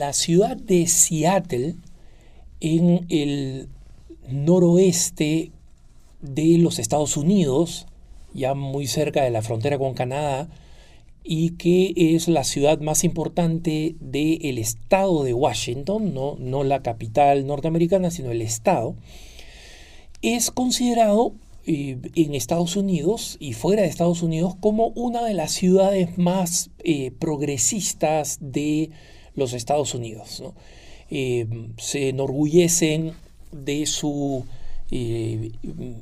la ciudad de Seattle, en el noroeste de los Estados Unidos, ya muy cerca de la frontera con Canadá, y que es la ciudad más importante del estado de Washington, no, no la capital norteamericana, sino el estado, es considerado eh, en Estados Unidos y fuera de Estados Unidos como una de las ciudades más eh, progresistas de los Estados Unidos. Eh, se enorgullecen de su eh,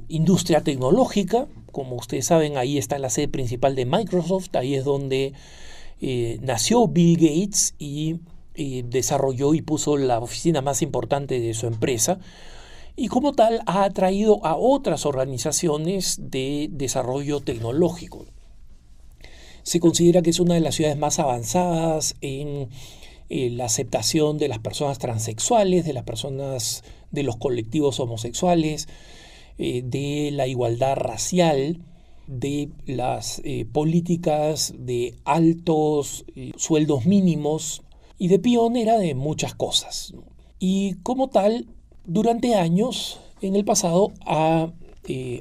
industria tecnológica, como ustedes saben, ahí está la sede principal de Microsoft, ahí es donde eh, nació Bill Gates y desarrolló y puso la oficina más importante de su empresa y como tal ha atraído a otras organizaciones de desarrollo tecnológico. Se considera que es una de las ciudades más avanzadas en eh, la aceptación de las personas transexuales, de las personas de los colectivos homosexuales, eh, de la igualdad racial, de las eh, políticas de altos sueldos mínimos y de pionera de muchas cosas. Y como tal, durante años en el pasado ha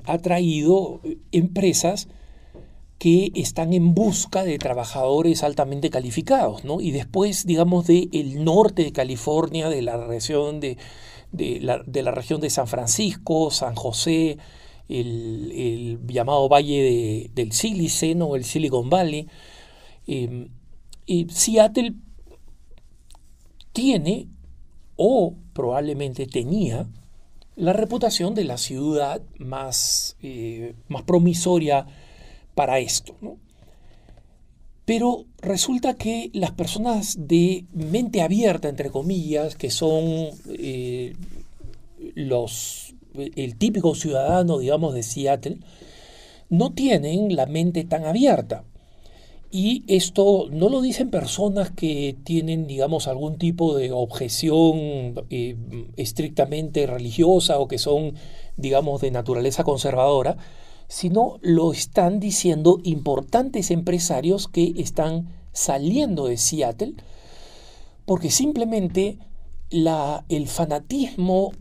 atraído empresas que están en busca de trabajadores altamente calificados, Y después, digamos, del norte de California, de la región de, la, región de San Francisco, San José, el, llamado Valle del Silicon El Silicon Valley. Em, Seattle tiene o probablemente tenía la reputación de la ciudad más, eh, más promisoria, para esto. ¿no? Pero resulta que las personas de mente abierta, entre comillas, que son eh, los, el típico ciudadano, digamos, de Seattle, no tienen la mente tan abierta. Y esto no lo dicen personas que tienen, digamos, algún tipo de objeción eh, estrictamente religiosa o que son, digamos, de naturaleza conservadora, sino lo están diciendo importantes empresarios que están saliendo de Seattle, porque simplemente el fanatismo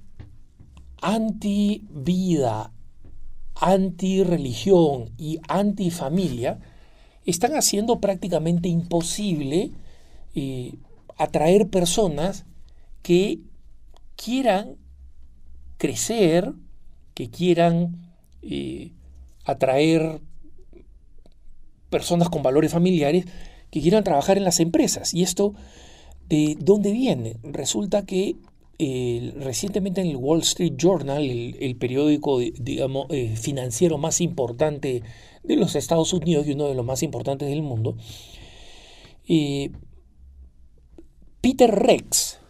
anti-vida, anti-religión y anti-familia están haciendo prácticamente imposible eh, atraer personas que quieran crecer, que quieran eh, atraer personas con valores familiares que quieran trabajar en las empresas. ¿Y esto de dónde viene? Resulta que eh, recientemente en el Wall Street Journal, el, periódico digamos, eh, financiero más importante de los Estados Unidos y uno de los más importantes del mundo, eh, Peter Rex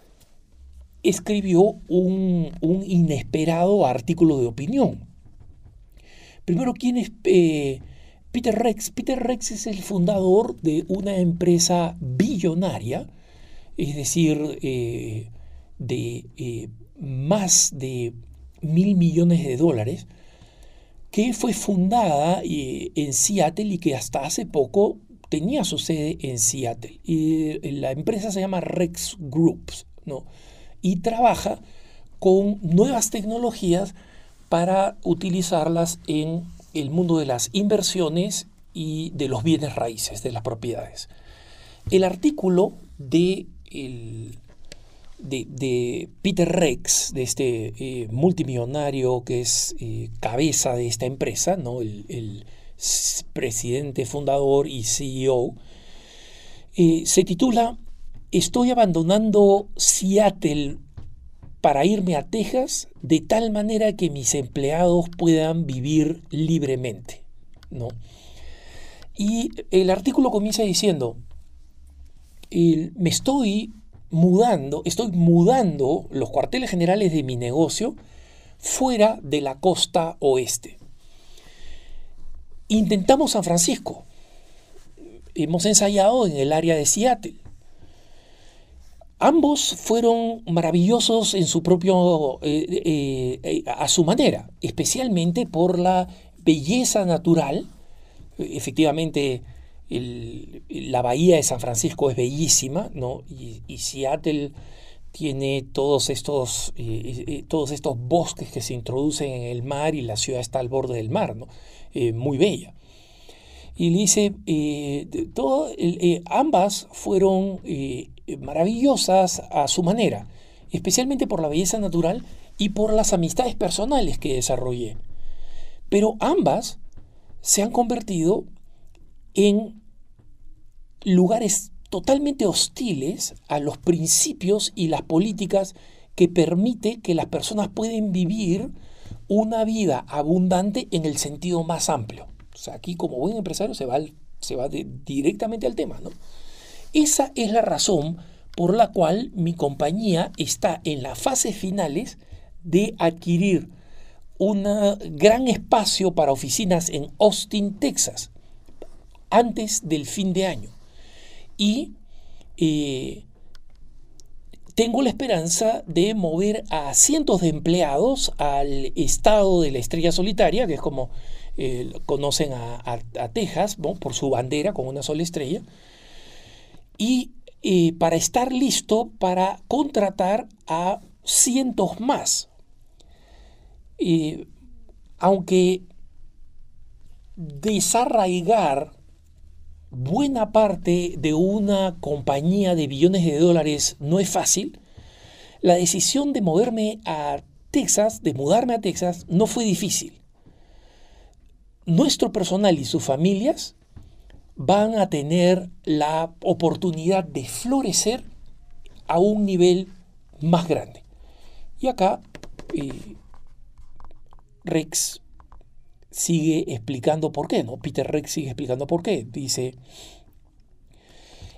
escribió un inesperado artículo de opinión Primero, ¿quién es eh, Peter Rex? Peter Rex es el fundador de una empresa billonaria, es decir, eh, de eh, más de mil millones de dólares, que fue fundada en Seattle y que hasta hace poco tenía su sede en Seattle. Y la empresa se llama Rex Groups, Y trabaja con nuevas tecnologías para utilizarlas en el mundo de las inversiones y de los bienes raíces, de las propiedades. El artículo de, Peter Rex, de este eh, multimillonario que es eh, cabeza de esta empresa, ¿no? el, presidente fundador y CEO, eh, se titula Estoy abandonando Seattle para irme a Texas de tal manera que mis empleados puedan vivir libremente. ¿no? Y el artículo comienza diciendo, me estoy mudando, estoy mudando los cuarteles generales de mi negocio fuera de la costa oeste. Intentamos San Francisco. Hemos ensayado en el área de Seattle. Ambos fueron maravillosos en su propio, eh, eh, eh, a su manera, especialmente por la belleza natural. Efectivamente, la bahía de San Francisco es bellísima, ¿no? Y, Seattle tiene todos estos, todos estos bosques que se introducen en el mar y la ciudad está al borde del mar, ¿no? muy bella y dice, ambas fueron eh, maravillosas a su manera, especialmente por la belleza natural y por las amistades personales que desarrollé. Pero ambas se han convertido en lugares totalmente hostiles a los principios y las políticas que permite que las personas pueden vivir una vida abundante en el sentido más amplio. O sea, aquí como buen empresario se va, directamente al tema, ¿no? Esa es la razón por la cual mi compañía está en las fases finales de adquirir un gran espacio para oficinas en Austin, Texas, antes del fin de año. Y eh, tengo la esperanza de mover a cientos de empleados al estado de la estrella solitaria, que es como eh, conocen a, Texas, por su bandera con una sola estrella y eh, para estar listo para contratar a cientos más. Eh, aunque desarraigar buena parte de una compañía de billones de dólares no es fácil, la decisión de moverme a Texas, de mudarme a Texas, no fue difícil. Nuestro personal y sus familias van a tener la oportunidad de florecer a un nivel más grande. Y acá eh, Rex sigue explicando por qué, ¿no? Peter Rex sigue explicando por qué. Dice,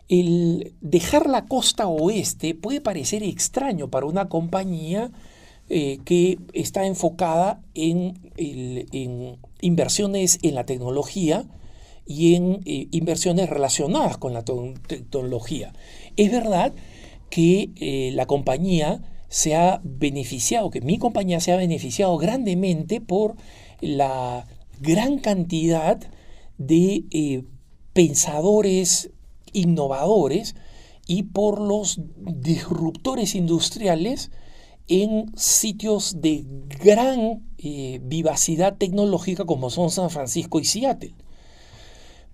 el dejar la costa oeste puede parecer extraño para una compañía eh, que está enfocada en, en inversiones en la tecnología, y en eh, inversiones relacionadas con la tecnología. Es verdad que eh, la compañía se ha beneficiado, que mi compañía se ha beneficiado grandemente por la gran cantidad de eh, pensadores innovadores y por los disruptores industriales en sitios de gran vivacidad tecnológica como son San Francisco y Seattle.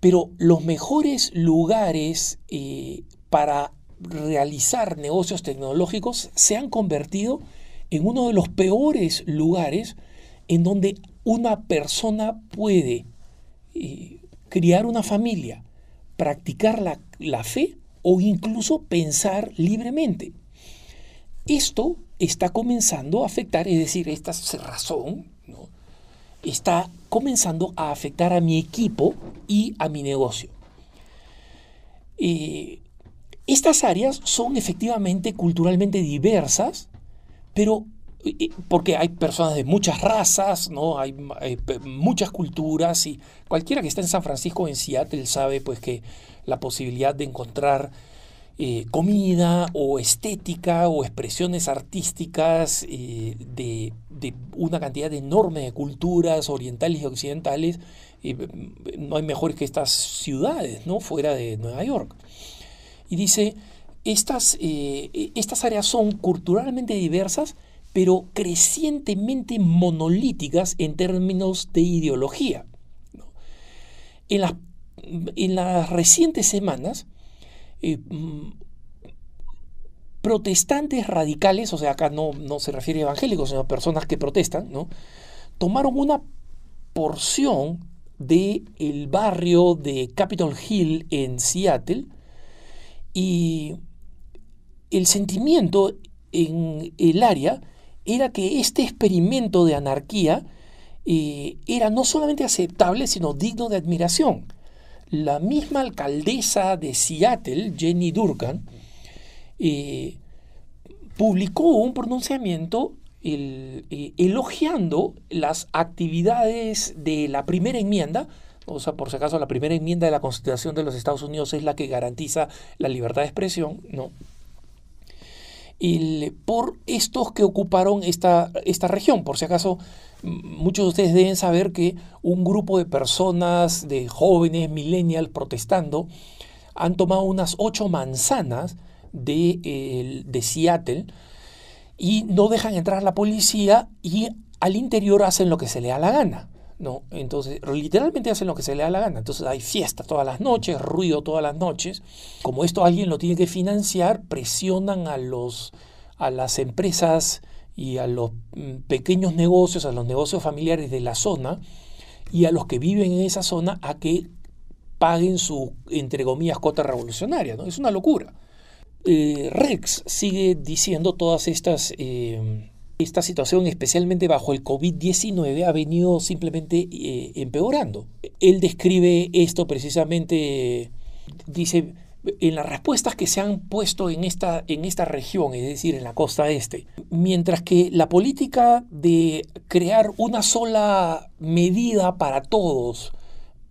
Pero los mejores lugares eh, para realizar negocios tecnológicos se han convertido en uno de los peores lugares en donde una persona puede eh, criar una familia, practicar la, fe o incluso pensar libremente. Esto está comenzando a afectar, es decir, esta razón ¿no? está comenzando a afectar a mi equipo y a mi negocio. Eh, estas áreas son efectivamente culturalmente diversas, pero porque hay personas de muchas razas, ¿no? Hay, muchas culturas y cualquiera que está en San Francisco o en Seattle sabe pues que la posibilidad de encontrar eh, comida o estética o expresiones artísticas eh, de, una cantidad enorme de culturas orientales y occidentales, eh, mm, no hay mejor que estas ciudades, ¿no? Fuera de Nueva York. Y dice, estas, estas áreas son culturalmente diversas, pero crecientemente monolíticas en términos de ideología. En las, en las recientes semanas, eh, mm, protestantes radicales, o sea, acá no, no se refiere a evangélicos, sino a personas que protestan, ¿no? tomaron una porción del el barrio de Capitol Hill en Seattle y el sentimiento en el área era que este experimento de anarquía eh, era no solamente aceptable, sino digno de admiración la misma alcaldesa de Seattle, Jenny Durkan, eh, publicó un pronunciamiento eh, elogiando las actividades de la primera enmienda, o sea, por si acaso la primera enmienda de la Constitución de los Estados Unidos es la que garantiza la libertad de expresión, ¿no? por estos que ocuparon esta, esta región. Por si acaso, muchos de ustedes deben saber que un grupo de personas, de jóvenes, millennials, protestando, han tomado unas ocho manzanas de, de Seattle y no dejan entrar a la policía y al interior hacen lo que se le da la gana. ¿no? Entonces, literalmente hacen lo que se le da la gana. Entonces, hay fiesta todas las noches, ruido todas las noches. Como esto alguien lo tiene que financiar, presionan a, los, a las empresas y a los mm, pequeños negocios, a los negocios familiares de la zona y a los que viven en esa zona a que paguen su, entre comillas, cota revolucionaria. ¿no? Es una locura. Eh, Rex sigue diciendo todas estas... Eh, esta situación, especialmente bajo el COVID-19, ha venido simplemente eh, empeorando. Él describe esto precisamente, dice, en las respuestas que se han puesto en esta, en esta región, es decir, en la costa este. Mientras que la política de crear una sola medida para todos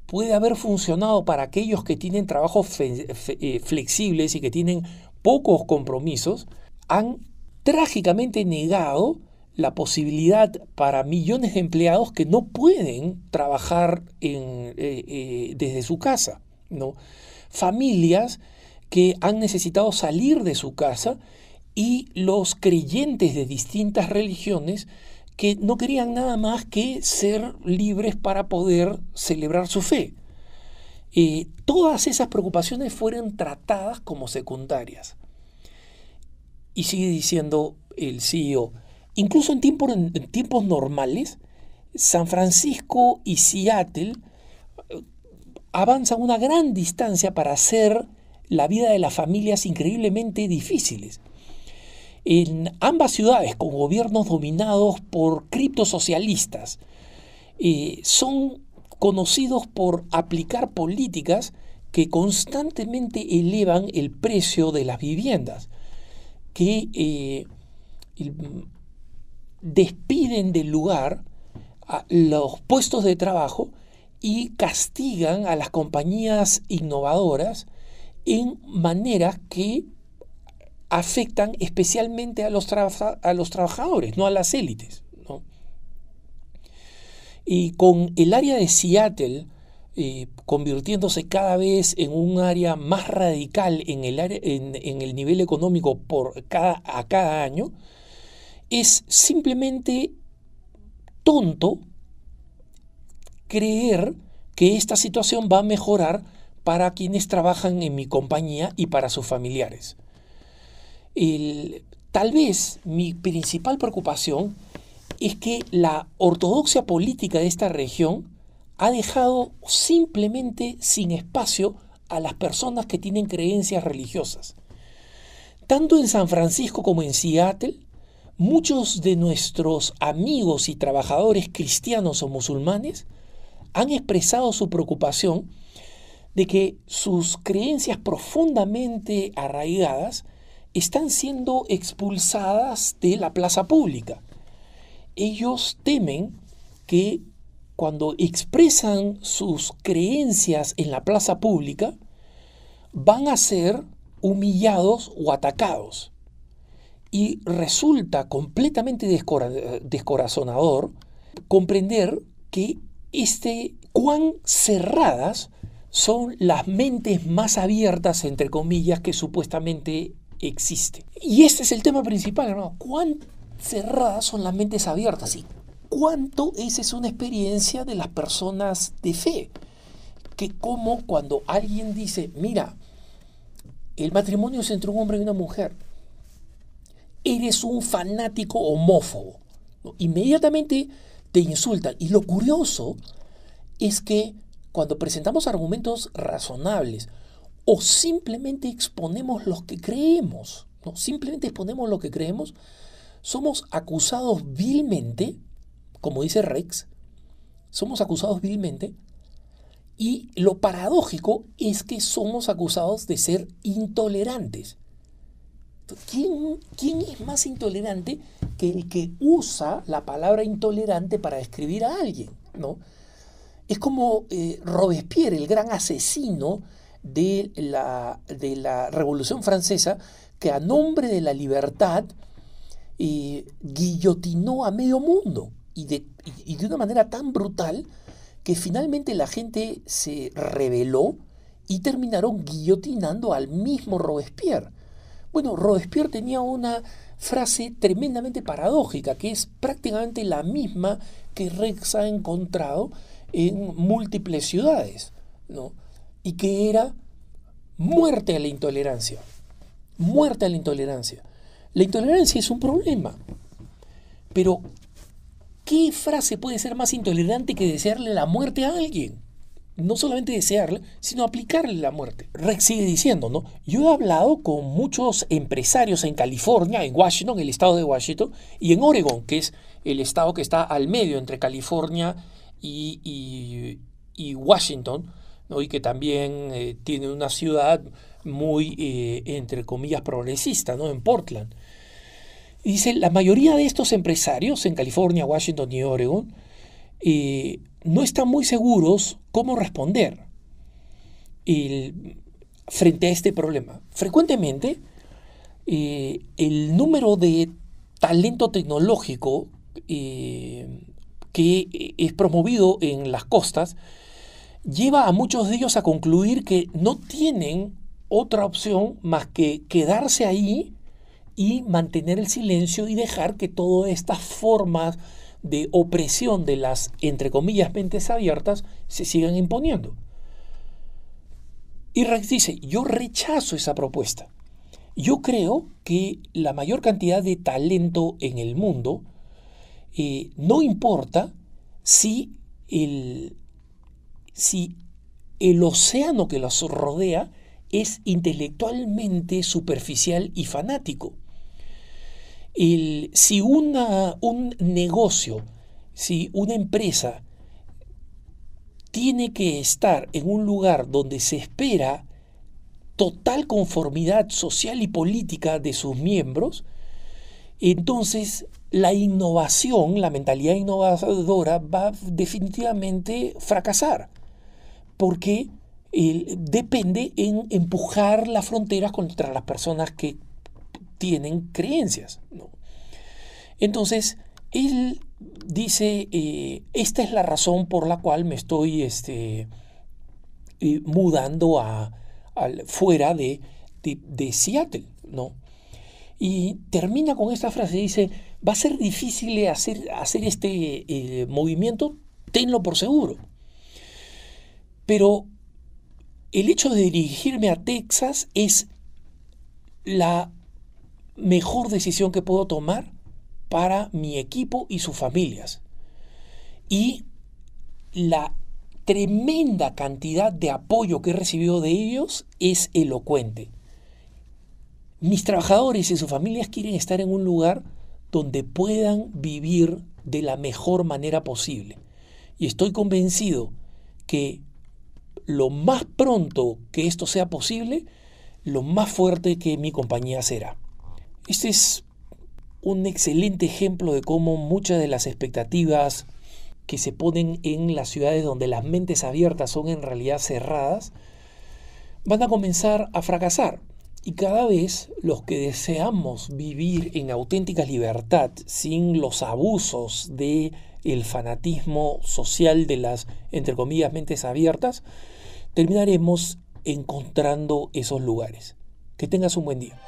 puede haber funcionado para aquellos que tienen trabajos eh, flexibles y que tienen pocos compromisos, han trágicamente negado la posibilidad para millones de empleados que no pueden trabajar eh, eh, desde su casa. ¿no? Familias que han necesitado salir de su casa y los creyentes de distintas religiones que no querían nada más que ser libres para poder celebrar su fe. Eh, todas esas preocupaciones fueron tratadas como secundarias. Y sigue diciendo el CEO, incluso en, tiempos normales, San Francisco y Seattle eh, avanzan una gran distancia para hacer la vida de las familias increíblemente difíciles. En ambas ciudades, con gobiernos dominados por criptosocialistas, eh, son conocidos por aplicar políticas que constantemente elevan el precio de las viviendas que eh, despiden del lugar a los puestos de trabajo y castigan a las compañías innovadoras en maneras que afectan especialmente a los, trabajadores, no a las élites. Y con el área de Seattle, eh, convirtiéndose cada vez en un área más radical en el, el nivel económico por cada, a cada año, es simplemente tonto creer que esta situación va a mejorar para quienes trabajan en mi compañía y para sus familiares. tal vez mi principal preocupación es que la ortodoxia política de esta región ha dejado simplemente sin espacio a las personas que tienen creencias religiosas. Tanto en San Francisco como en Seattle, muchos de nuestros amigos y trabajadores cristianos o musulmanes han expresado su preocupación de que sus creencias profundamente arraigadas están siendo expulsadas de la plaza pública. Ellos temen que cuando expresan sus creencias en la plaza pública, van a ser humillados o atacados. Y resulta completamente descorazonador comprender que este cuán cerradas son las mentes más abiertas, entre comillas, que supuestamente existen. Y este es el tema principal, hermano. ¿Cuán cerradas son las mentes abiertas cuánto esa es una experiencia de las personas de fe. Que como cuando alguien dice, mira, el matrimonio es entre un hombre y una mujer, eres un fanático homófobo. Inmediatamente te insultan. Y lo curioso es que cuando presentamos argumentos razonables o simplemente exponemos lo que creemos, simplemente exponemos lo que creemos, somos acusados vilmente como dice Rex, somos acusados vilmente y lo paradójico es que somos acusados de ser intolerantes. ¿Quién, es más intolerante que el que usa la palabra intolerante para describir a alguien? ¿no? Es como eh, Robespierre, el gran asesino de la, de la, Revolución Francesa, que a nombre de la libertad eh, guillotinó a medio mundo y de, de una manera tan brutal que finalmente la gente se rebeló y terminaron guillotinando al mismo Robespierre. Bueno, Robespierre tenía una frase tremendamente paradójica, que es prácticamente la misma que Rex ha encontrado en múltiples ciudades, ¿no? Y que era muerte a la intolerancia, muerte a la intolerancia. La intolerancia es un problema, pero ¿Qué frase puede ser más intolerante que desearle la muerte a alguien? No solamente desearle, sino aplicarle la muerte. Rex sigue diciendo, ¿no? Yo he hablado con muchos empresarios en California, en Washington, el estado de Washington, y en Oregon, que es el estado que está al medio entre California y, Washington, y que también eh, tiene una ciudad muy, eh, entre comillas, progresista, ¿no? En Portland. Dice, la mayoría de estos empresarios en California, Washington y Oregon eh, no están muy seguros cómo responder frente a este problema. Frecuentemente, eh, el número de talento tecnológico eh, que es promovido en las costas lleva a muchos de ellos a concluir que no tienen otra opción más que quedarse ahí y mantener el silencio y dejar que todas estas formas de opresión de las, entre comillas, mentes abiertas se sigan imponiendo. Y Rex dice, yo rechazo esa propuesta. Yo creo que la mayor cantidad de talento en el mundo eh, no importa si el, si el océano que los rodea es intelectualmente superficial y fanático si una, un negocio, si una empresa tiene que estar en un lugar donde se espera total conformidad social y política de sus miembros, entonces la innovación, la mentalidad innovadora va definitivamente fracasar, porque depende en empujar las fronteras contra las personas que tienen creencias. Entonces, él dice, eh, esta es la razón por la cual me estoy este, eh, mudando a, fuera de, de, Seattle, ¿no? Y termina con esta frase, dice, va a ser difícil hacer, hacer este eh, movimiento, tenlo por seguro. Pero el hecho de dirigirme a Texas es la mejor decisión que puedo tomar para mi equipo y sus familias. Y la tremenda cantidad de apoyo que he recibido de ellos es elocuente. Mis trabajadores y sus familias quieren estar en un lugar donde puedan vivir de la mejor manera posible. Y estoy convencido que lo más pronto que esto sea posible, lo más fuerte que mi compañía será. Este es un excelente ejemplo de cómo muchas de las expectativas que se ponen en las ciudades donde las mentes abiertas son en realidad cerradas, van a comenzar a fracasar. Y cada vez los que deseamos vivir en auténtica libertad, sin los abusos de el fanatismo social de las, entre comillas, mentes abiertas, terminaremos encontrando esos lugares. Que tengas un buen día.